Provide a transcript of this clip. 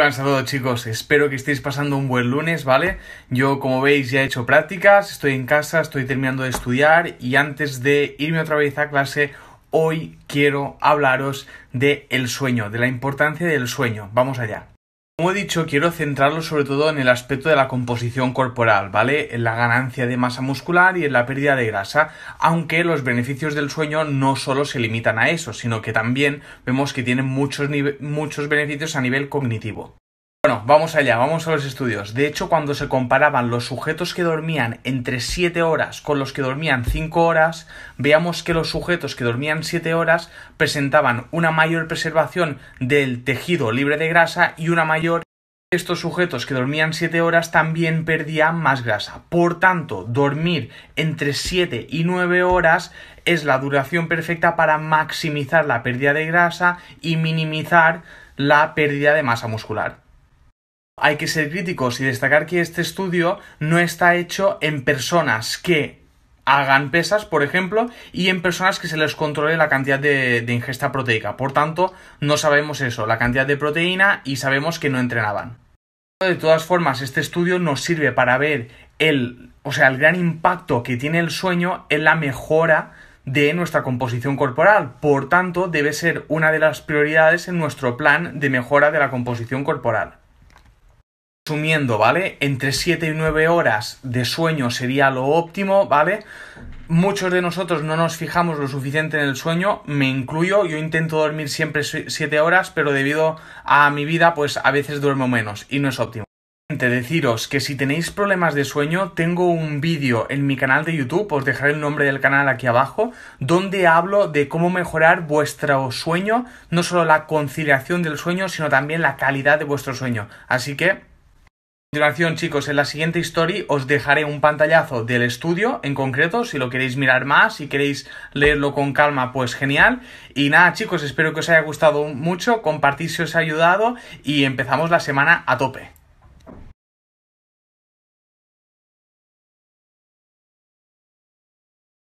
Buenas a chicos, espero que estéis pasando un buen lunes, ¿vale? Yo como veis ya he hecho prácticas, estoy en casa, estoy terminando de estudiar y antes de irme otra vez a clase, hoy quiero hablaros de el sueño, de la importancia del sueño. Vamos allá. Como he dicho, quiero centrarlo sobre todo en el aspecto de la composición corporal, ¿vale? En la ganancia de masa muscular y en la pérdida de grasa, aunque los beneficios del sueño no solo se limitan a eso, sino que también vemos que tienen muchos, muchos beneficios a nivel cognitivo. Bueno, vamos allá, vamos a los estudios. De hecho, cuando se comparaban los sujetos que dormían entre 7 horas con los que dormían 5 horas, veamos que los sujetos que dormían 7 horas presentaban una mayor preservación del tejido libre de grasa y una mayor... Estos sujetos que dormían 7 horas también perdían más grasa. Por tanto, dormir entre 7 y 9 horas es la duración perfecta para maximizar la pérdida de grasa y minimizar la pérdida de masa muscular hay que ser críticos y destacar que este estudio no está hecho en personas que hagan pesas, por ejemplo, y en personas que se les controle la cantidad de, ingesta proteica. Por tanto, no sabemos eso, la cantidad de proteína y sabemos que no entrenaban. De todas formas, este estudio nos sirve para ver el, o sea, el gran impacto que tiene el sueño en la mejora de nuestra composición corporal. Por tanto, debe ser una de las prioridades en nuestro plan de mejora de la composición corporal. Sumiendo, ¿vale? Entre 7 y 9 horas de sueño sería lo óptimo, ¿vale? Muchos de nosotros no nos fijamos lo suficiente en el sueño, me incluyo, yo intento dormir siempre 7 horas, pero debido a mi vida, pues a veces duermo menos y no es óptimo. Deciros que si tenéis problemas de sueño, tengo un vídeo en mi canal de YouTube, os dejaré el nombre del canal aquí abajo, donde hablo de cómo mejorar vuestro sueño, no solo la conciliación del sueño, sino también la calidad de vuestro sueño. Así que continuación chicos, en la siguiente story os dejaré un pantallazo del estudio en concreto, si lo queréis mirar más, si queréis leerlo con calma, pues genial. Y nada chicos, espero que os haya gustado mucho, compartir si os ha ayudado y empezamos la semana a tope.